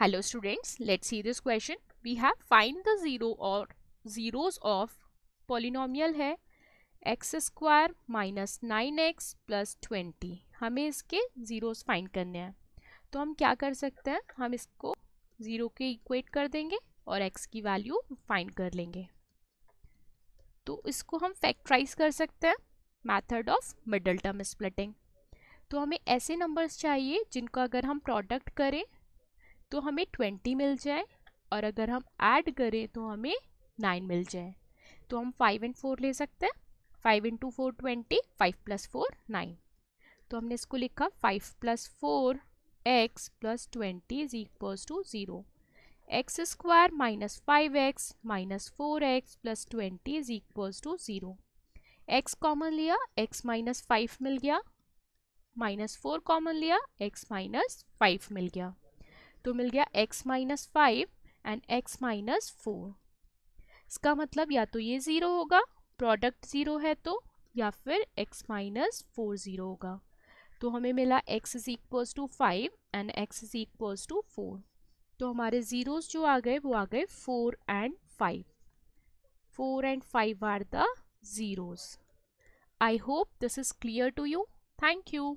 hello students let's see this question we have find the zero और zeros of polynomial है x square minus nine x plus twenty हमें इसके zeros find करने हैं तो हम क्या कर सकते हैं हम इसको ज़ीरो के इक्वेट कर देंगे और एक्स की वैल्यू फाइंड कर लेंगे तो इसको हम फैक्ट्राइज कर सकते हैं method of middle term splitting तो हमें ऐसे नंबर्स चाहिए जिनका अगर हम प्रोडक्ट करें तो हमें ट्वेंटी मिल जाए और अगर हम ऐड करें तो हमें नाइन मिल जाए तो हम फाइव एंड फोर ले सकते हैं five into four twenty five plus four nine तो हमने इसको लिखा five plus four x plus twenty is equals to zero x square minus five x minus four x plus twenty is equals to zero x common लिया x minus five मिल गया minus four common लिया x minus five मिल गया तो मिल गया x minus five and x minus four इसका मतलब या तो ये ज़ीरो होगा प्रोडक्ट ज़ीरो है तो या फिर x माइनस फोर ज़ीरो होगा तो हमें मिला x is equals to five and x is equals to four तो हमारे ज़ीरोज़ जो आ गए वो आ गए four and five four and five are the zeros I hope this is clear to you thank you